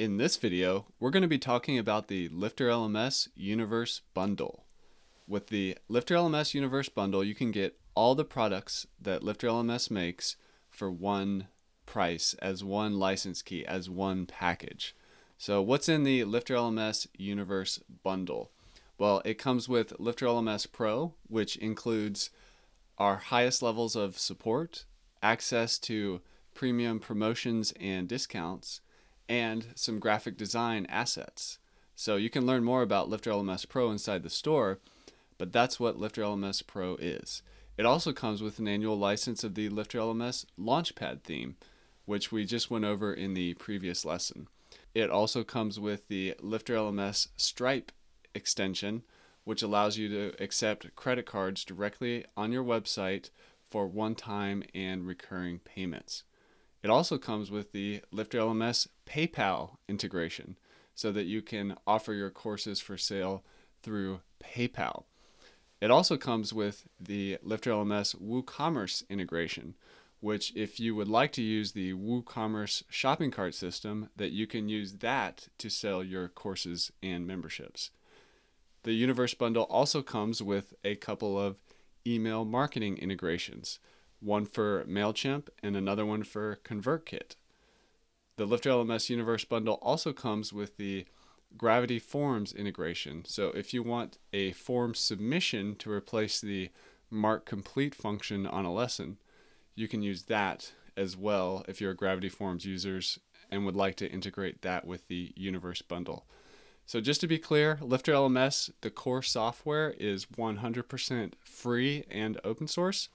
In this video, we're going to be talking about the Lifter LMS Universe Bundle. With the Lifter LMS Universe Bundle, you can get all the products that Lifter LMS makes for one price, as one license key, as one package. So what's in the Lifter LMS Universe Bundle? Well, it comes with Lifter LMS Pro, which includes our highest levels of support, access to premium promotions and discounts, and some graphic design assets. So you can learn more about Lifter LMS Pro inside the store, but that's what Lifter LMS Pro is. It also comes with an annual license of the Lifter LMS Launchpad theme, which we just went over in the previous lesson. It also comes with the Lifter LMS Stripe extension, which allows you to accept credit cards directly on your website for one time and recurring payments. It also comes with the Lifter LMS PayPal integration so that you can offer your courses for sale through PayPal. It also comes with the Lifter LMS WooCommerce integration, which if you would like to use the WooCommerce shopping cart system, that you can use that to sell your courses and memberships. The Universe Bundle also comes with a couple of email marketing integrations one for MailChimp, and another one for ConvertKit. The Lifter LMS Universe bundle also comes with the Gravity Forms integration. So if you want a form submission to replace the mark complete function on a lesson, you can use that as well if you're Gravity Forms users and would like to integrate that with the Universe bundle. So just to be clear, Lifter LMS, the core software is 100% free and open source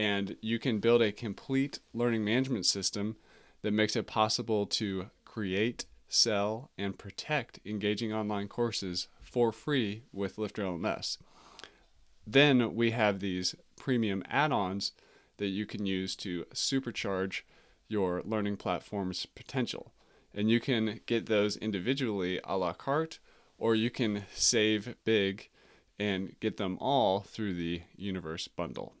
and you can build a complete learning management system that makes it possible to create, sell, and protect engaging online courses for free with Lifter LMS. Then we have these premium add ons that you can use to supercharge your learning platform's potential. And you can get those individually a la carte, or you can save big and get them all through the Universe bundle.